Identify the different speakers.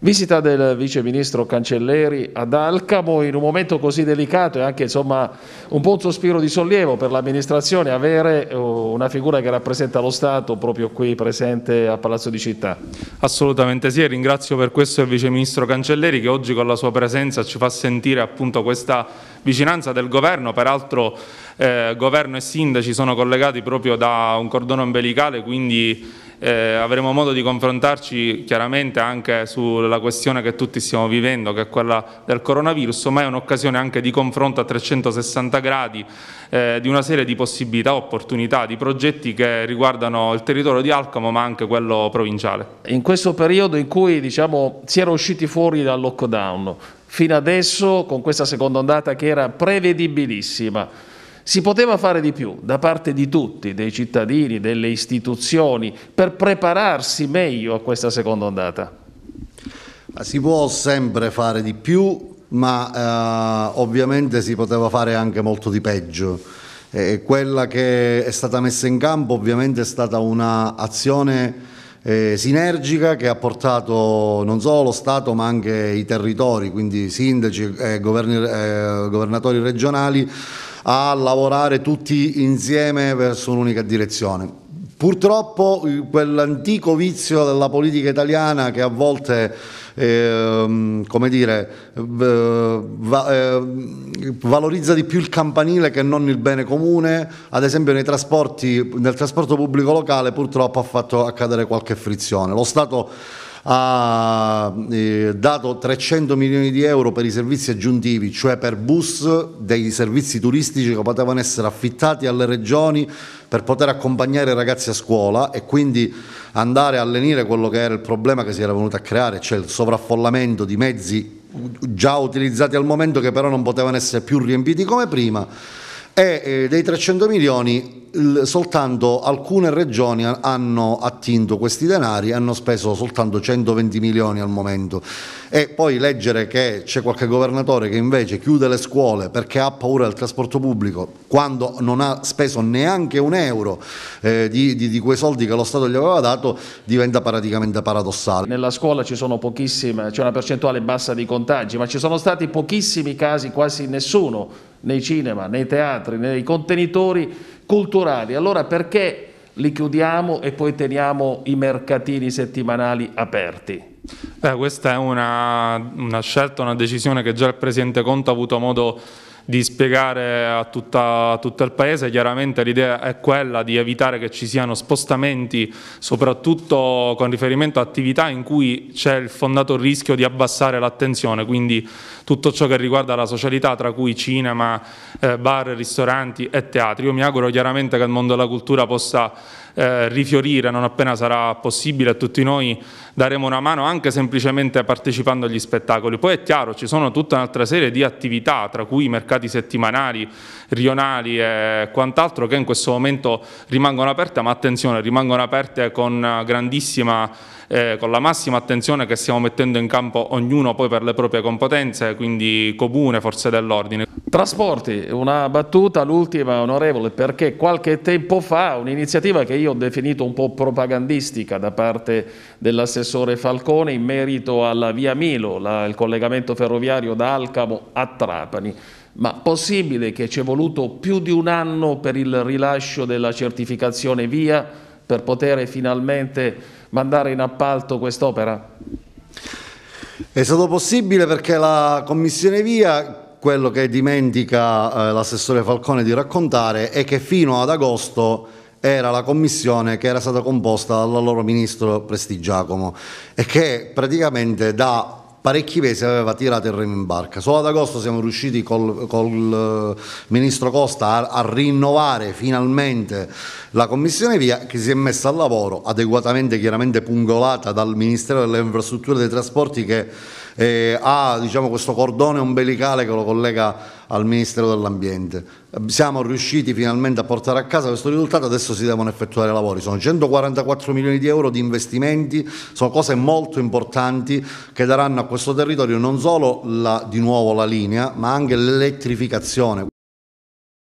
Speaker 1: Visita del vice ministro Cancelleri ad Alcamo in un momento così delicato e anche insomma, un po' un sospiro di sollievo per l'amministrazione avere eh, una figura che rappresenta lo Stato proprio qui presente a Palazzo di Città.
Speaker 2: Assolutamente sì e ringrazio per questo il vice ministro Cancelleri che oggi con la sua presenza ci fa sentire appunto questa vicinanza del governo, peraltro eh, governo e sindaci sono collegati proprio da un cordone ombelicale, quindi eh, avremo modo di confrontarci chiaramente anche sulla questione che tutti stiamo vivendo, che è quella del coronavirus, ma è un'occasione anche di confronto a 360 gradi eh, di una serie di possibilità, opportunità, di progetti che riguardano il territorio di Alcamo ma anche quello provinciale.
Speaker 1: In questo periodo in cui diciamo, si era usciti fuori dal lockdown, fino adesso con questa seconda ondata che era prevedibilissima, si poteva fare di più da parte di tutti, dei cittadini, delle istituzioni, per prepararsi meglio a questa seconda ondata? Si può sempre fare di più, ma eh, ovviamente
Speaker 3: si poteva fare anche molto di peggio. Eh, quella che è stata messa in campo ovviamente è stata un'azione eh, sinergica che ha portato non solo lo Stato ma anche i territori, quindi sindaci e eh, eh, governatori regionali a lavorare tutti insieme verso un'unica direzione. Purtroppo eh, quell'antico vizio della politica italiana che a volte eh, come dire, eh, va, eh, valorizza di più il campanile che non il bene comune, ad esempio nel trasporto pubblico locale purtroppo ha fatto accadere qualche frizione. Lo Stato ha eh, dato 300 milioni di euro per i servizi aggiuntivi, cioè per bus dei servizi turistici che potevano essere affittati alle regioni per poter accompagnare i ragazzi a scuola e quindi andare a lenire quello che era il problema che si era venuto a creare, cioè il sovraffollamento di mezzi già utilizzati al momento che però non potevano essere più riempiti come prima e eh, dei 300 milioni soltanto alcune regioni hanno attinto questi denari, hanno speso soltanto 120 milioni al momento e poi leggere che c'è qualche governatore che invece chiude le scuole perché ha paura del trasporto pubblico quando non ha speso neanche un euro eh,
Speaker 1: di, di, di, quei soldi che lo Stato gli aveva dato diventa praticamente paradossale. Nella scuola ci sono pochissime, c'è una percentuale bassa di contagi, ma ci sono stati pochissimi casi, quasi nessuno, nei cinema, nei teatri, nei contenitori culturali. Allora perché li chiudiamo e poi teniamo i mercatini settimanali aperti?
Speaker 2: Beh, questa è una, una, scelta, una decisione che già il Presidente Conte ha avuto modo di di spiegare a, tutta, a tutto il paese, chiaramente l'idea è quella di evitare che ci siano spostamenti, soprattutto con riferimento a attività in cui c'è il fondato rischio di abbassare l'attenzione, quindi tutto ciò che riguarda la socialità, tra cui cinema, eh, bar, ristoranti e teatri. Io mi auguro chiaramente che il mondo della cultura possa eh, rifiorire non appena sarà possibile a tutti noi daremo una mano anche semplicemente partecipando agli spettacoli. Poi è chiaro, ci sono tutta un'altra serie di attività, tra cui mercati mercati settimanali, rionali e quant'altro che in questo momento rimangono aperte, ma attenzione, rimangono aperte con grandissima eh, con la massima attenzione che stiamo mettendo in campo ognuno poi per le proprie competenze, quindi comune, forze dell'ordine. Trasporti, una battuta, l'ultima onorevole, perché qualche tempo fa un'iniziativa
Speaker 1: che io ho definito un po' propagandistica da parte dell'assessore Falcone in merito alla via Milo, la, il collegamento ferroviario da Alcamo a Trapani. Ma possibile che ci è voluto più di un anno per il rilascio della certificazione via per poter finalmente mandare in appalto quest'opera?
Speaker 3: È stato possibile perché la Commissione Via quello che dimentica eh, l'assessore Falcone di raccontare è che fino ad agosto era la commissione che era stata composta dall'allora ministro Prestigiacomo e che praticamente da parecchi mesi aveva tirato il remo in barca. Solo ad agosto siamo riusciti col, col eh, ministro Costa a, a, rinnovare finalmente la commissione via che si è messa al lavoro, adeguatamente chiaramente pungolata dal Ministero delle Infrastrutture e dei Trasporti che eh, ha diciamo, questo cordone ombelicale che lo collega al Ministero dell'Ambiente. Siamo riusciti finalmente a portare a casa questo risultato, adesso si devono effettuare lavori. Sono 144 milioni di euro di investimenti, sono cose molto importanti che daranno a questo territorio non solo la, di nuovo la linea, ma anche l'elettrificazione.